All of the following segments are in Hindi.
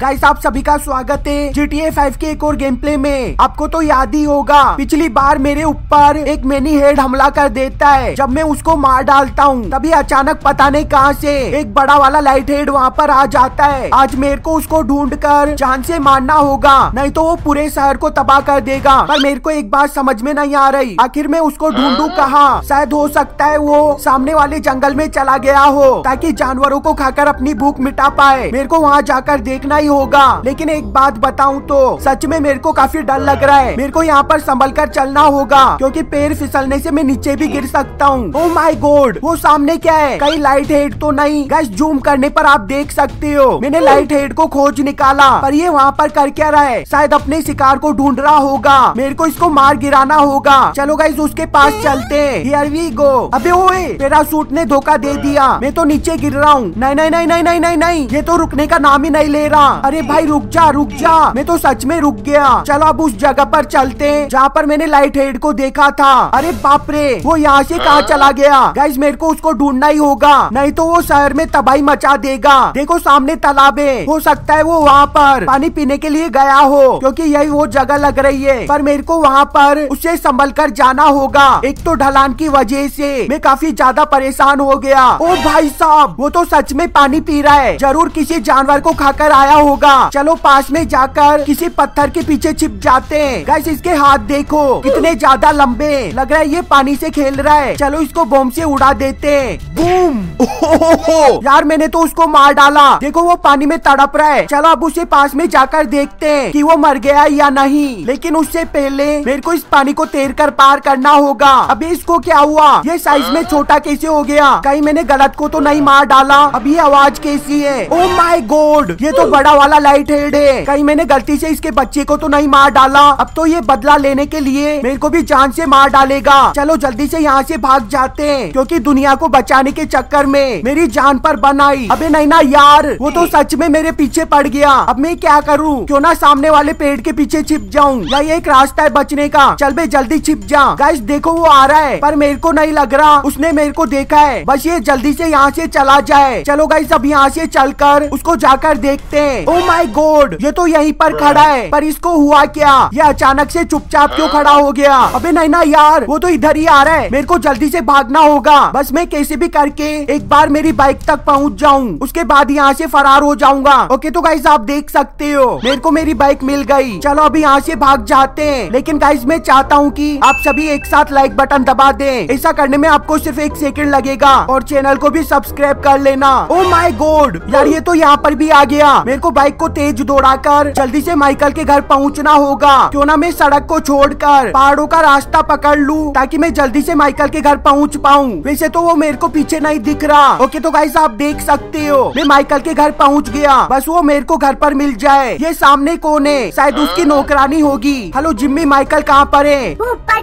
गाइस आप सभी का स्वागत है GTA 5 के एक और गेम प्ले में आपको तो याद ही होगा पिछली बार मेरे ऊपर एक मेनी हेड हमला कर देता है जब मैं उसको मार डालता हूँ तभी अचानक पता नहीं कहाँ से एक बड़ा वाला लाइट हेड वहाँ पर आ जाता है आज मेरे को उसको ढूंढ कर जान से मारना होगा नहीं तो वो पूरे शहर को तबाह कर देगा पर मेरे को एक बात समझ में नहीं आ रही आखिर मैं उसको ढूंढू कहाँ शायद हो सकता है वो सामने वाले जंगल में चला गया हो ताकि जानवरों को खाकर अपनी भूख मिटा पाए मेरे को वहाँ जाकर देखना ही नहीं होगा लेकिन एक बात बताऊँ तो सच में मेरे को काफी डर लग रहा है मेरे को यहाँ पर संभल कर चलना होगा क्योंकि पैर फिसलने से मैं नीचे भी गिर सकता हूँ ओ माय गॉड वो सामने क्या है कहीं लाइट हेड तो नहीं गैस जूम करने पर आप देख सकते हो मैंने लाइट हेड को खोज निकाला पर ये वहाँ पर कर क्या रहा है शायद अपने शिकार को ढूंढ रहा होगा मेरे को इसको मार गिराना होगा चलो गाइस उसके पास चलते हियर वी गो अबे ओए सूट ने धोखा दे दिया मैं तो नीचे गिर रहा हूँ नहीं नहीं नहीं नहीं नहीं नहीं नहीं ये तो रुकने का नाम ही नहीं ले रहा अरे भाई रुक जा रुक जा मैं तो सच में रुक गया चलो अब उस जगह पर चलते हैं जहाँ पर मैंने लाइट हेड को देखा था अरे बाप रे वो यहाँ से कहा हाँ। चला गया गाइज मेरे को उसको ढूंढना ही होगा नहीं तो वो शहर में तबाही मचा देगा देखो सामने तालाब है हो सकता है वो वहाँ पर पानी पीने के लिए गया हो क्योंकि यही वो जगह लग रही है पर मेरे को वहाँ पर उसे संभल कर जाना होगा एक तो ढलान की वजह से मैं काफी ज्यादा परेशान हो गया ओ भाई साहब वो तो सच में पानी पी रहा है जरूर किसी जानवर को खाकर आया होगा चलो पास में जाकर किसी पत्थर के पीछे छिप जाते हैं गैस इसके हाथ देखो कितने ज्यादा लंबे लग रहा है ये पानी से खेल रहा है चलो इसको बॉम्ब से उड़ा देते हैं बूम यार मैंने तो उसको मार डाला देखो वो पानी में तड़प रहा है चलो अब उसे पास में जाकर देखते हैं कि वो मर गया या नहीं लेकिन उससे पहले मेरे को इस पानी को तैर कर पार करना होगा अभी इसको क्या हुआ ये साइज में छोटा कैसे हो गया कहीं मैंने गलत को तो नहीं मार डाला अभी आवाज कैसी है ओ माई गोड ये तो बड़ा बड़ा वाला लाइट हेड है कहीं मैंने गलती से इसके बच्चे को तो नहीं मार डाला अब तो ये बदला लेने के लिए मेरे को भी जान से मार डालेगा चलो जल्दी से यहाँ से भाग जाते हैं क्योंकि दुनिया को बचाने के चक्कर में मेरी जान पर बनाई अबे नहीं ना यार वो तो सच में मेरे पीछे पड़ गया अब मैं क्या करूँ क्यों ना सामने वाले पेड़ के पीछे छिप जाऊँ यही एक रास्ता है बचने का चल बे जल्दी छिप जा गाइस देखो वो आ रहा है पर मेरे को नहीं लग रहा उसने मेरे को देखा है बस ये जल्दी से यहाँ से चला जाए चलो गाइस अब यहाँ से चलकर उसको जाकर देखते हैं ओ माय गॉड ये तो यहीं पर खड़ा है पर इसको हुआ क्या ये अचानक से चुपचाप क्यों खड़ा हो गया अबे नहीं ना यार वो तो इधर ही आ रहा है मेरे को जल्दी से भागना होगा बस मैं कैसे भी करके एक बार मेरी बाइक तक पहुंच जाऊं उसके बाद यहाँ से फरार हो जाऊंगा ओके तो गाइज आप देख सकते हो मेरे को मेरी बाइक मिल गई चलो अभी यहाँ से भाग जाते हैं लेकिन गाइज मैं चाहता हूँ की आप सभी एक साथ लाइक बटन दबा दे ऐसा करने में आपको सिर्फ एक सेकेंड लगेगा और चैनल को भी सब्सक्राइब कर लेना ओ माई गोड यार ये तो यहाँ पर भी आ गया मेरे को को बाइक को तेज दौड़ाकर जल्दी से माइकल के घर पहुंचना होगा क्यों ना मैं सड़क को छोड़कर पहाड़ों का रास्ता पकड़ लूं ताकि मैं जल्दी से माइकल के घर पहुंच पाऊं वैसे तो वो मेरे को पीछे नहीं दिख रहा ओके तो गाइस आप देख सकते हो मैं माइकल के घर पहुंच गया बस वो मेरे को घर पर मिल जाए ये सामने कौन है शायद उसकी नौकरानी होगी हेलो जिम्मी माइकल कहाँ पर है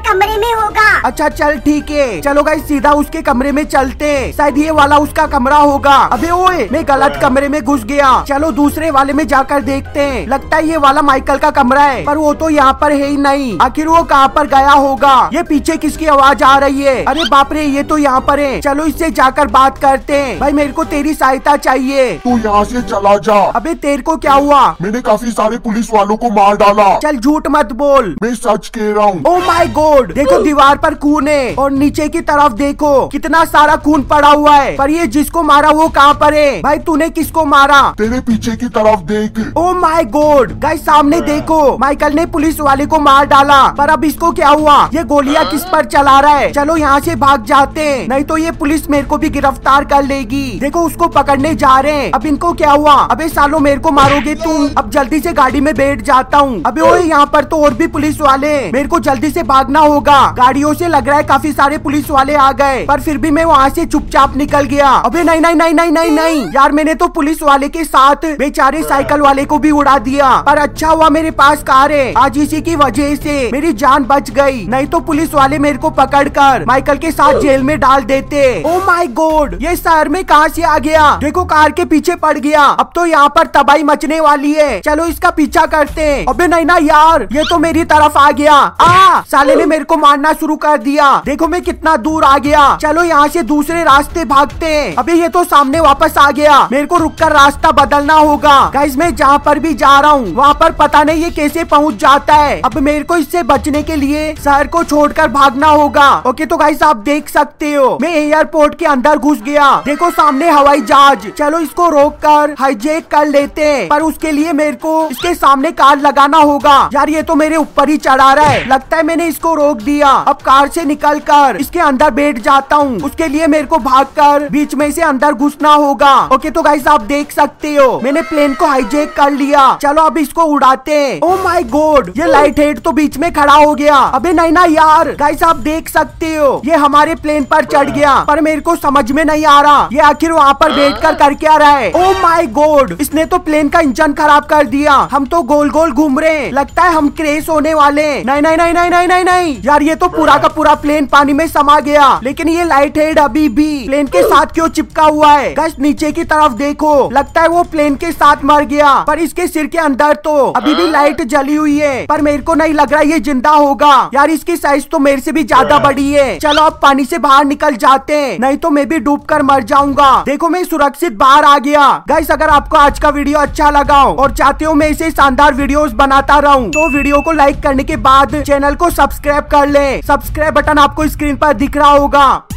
कमरे में होगा अच्छा चल ठीक है चलो गाई सीधा उसके कमरे में चलते शायद ये वाला उसका कमरा होगा अबे ओए मैं गलत हाँ। कमरे में घुस गया चलो दूसरे वाले में जाकर देखते हैं लगता है ये वाला माइकल का कमरा है पर वो तो यहाँ पर है ही नहीं आखिर वो कहाँ पर गया होगा ये पीछे किसकी आवाज आ रही है अरे बाप रे ये तो यहाँ पर है चलो इससे जाकर बात करते हैं भाई मेरे को तेरी सहायता चाहिए तू यहाँ से चला जा अबे तेरे को क्या हुआ मैंने काफी सारे पुलिस वालों को मार डाला चल झूठ मत बोल मैं सच कह रहा हूँ ओ माई गॉड रोड देखो दीवार पर खून है और नीचे की तरफ देखो कितना सारा खून पड़ा हुआ है पर ये जिसको मारा वो कहाँ पर है भाई तूने किसको मारा तेरे पीछे की तरफ देख ओ माई गोड गाइस सामने देखो माइकल ने पुलिस वाले को मार डाला पर अब इसको क्या हुआ ये गोलियां किस पर चला रहा है चलो यहाँ से भाग जाते हैं नहीं तो ये पुलिस मेरे को भी गिरफ्तार कर लेगी देखो उसको पकड़ने जा रहे हैं अब इनको क्या हुआ अबे सालो मेरे को मारोगे तुम अब जल्दी से गाड़ी में बैठ जाता हूँ अबे ओए यहाँ पर तो और भी पुलिस वाले मेरे को जल्दी से भागना होगा गाड़ियों से लग रहा है काफी सारे पुलिस वाले आ गए पर फिर भी मैं वहाँ से चुपचाप निकल गया अबे नहीं नहीं नहीं नहीं नहीं नहीं यार मैंने तो पुलिस वाले के साथ बेचारे साइकिल वाले को भी उड़ा दिया पर अच्छा हुआ मेरे पास कार है आज इसी की वजह से मेरी जान बच गई नहीं तो पुलिस वाले मेरे को पकड़ कर माइकल के साथ जेल में डाल देते ओ माई गोड ये शहर में कहाँ से आ गया देखो कार के पीछे पड़ गया अब तो यहाँ पर तबाही मचने वाली है चलो इसका पीछा करते हैं अबे नहीं ना यार ये तो मेरी तरफ आ गया आ साले ने मेरे को मारना शुरू कर दिया देखो मैं कितना दूर आ गया चलो यहाँ से दूसरे रास्ते भागते हैं अभी ये तो सामने वापस आ गया मेरे को रुक कर रास्ता बदलना होगा गाइज मैं जहाँ पर भी जा रहा हूँ वहाँ पर पता नहीं ये कैसे पहुँच जाता है अब मेरे को इससे बचने के लिए शहर को कर भागना होगा ओके तो गाइस आप देख सकते हो मैं एयरपोर्ट के अंदर घुस गया देखो सामने हवाई जहाज चलो इसको रोक कर हाईजेक कर लेते हैं पर उसके लिए मेरे को इसके सामने कार लगाना होगा यार ये तो मेरे ऊपर ही चढ़ा रहा है लगता है मैंने इसको रोक दिया अब कार से निकल कर इसके अंदर बैठ जाता हूँ उसके लिए मेरे को भाग कर बीच में से अंदर घुसना होगा ओके तो गाइस आप देख सकते हो मैंने प्लेन को हाईजेक कर लिया चलो अब इसको उड़ाते हैं ओ माय गॉड ये लाइट हेड तो बीच में खड़ा हो गया अबे नहीं ना यार गाइस आप देख सकते हो ये हमारे प्लेन पर चढ़ गया पर मेरे को समझ में नहीं आ रहा ये आखिर वहाँ पर बैठ कर कर क्या रहा है ओ माई गॉड इसने तो प्लेन का इंजन खराब कर दिया हम तो गोल गोल घूम रहे हैं लगता है हम क्रेश होने वाले नहीं नहीं नहीं नहीं नहीं नहीं नहीं यार ये तो पूरा का पूरा प्लेन पानी में समा गया लेकिन ये लाइट हेड अभी भी प्लेन के साथ क्यों चिपका हुआ है गश नीचे की तरफ देखो लगता है वो प्लेन के साथ मर गया पर इसके सिर के अंदर तो अभी भी लाइट जली हुई है पर मेरे को नहीं लग रहा ये जिंदा होगा यार इसकी साइज तो मेरे से भी ज्यादा बड़ी है चलो अब पानी से बाहर निकल जाते हैं नहीं तो मैं भी डूब कर मर जाऊंगा देखो मैं सुरक्षित बाहर आ गया गाइस अगर आपको आज का वीडियो अच्छा लगा हो और चाहते हो मैं इसे शानदार वीडियोस बनाता रहूं तो वीडियो को लाइक करने के बाद चैनल को सब्सक्राइब कर लें सब्सक्राइब बटन आपको स्क्रीन पर दिख रहा होगा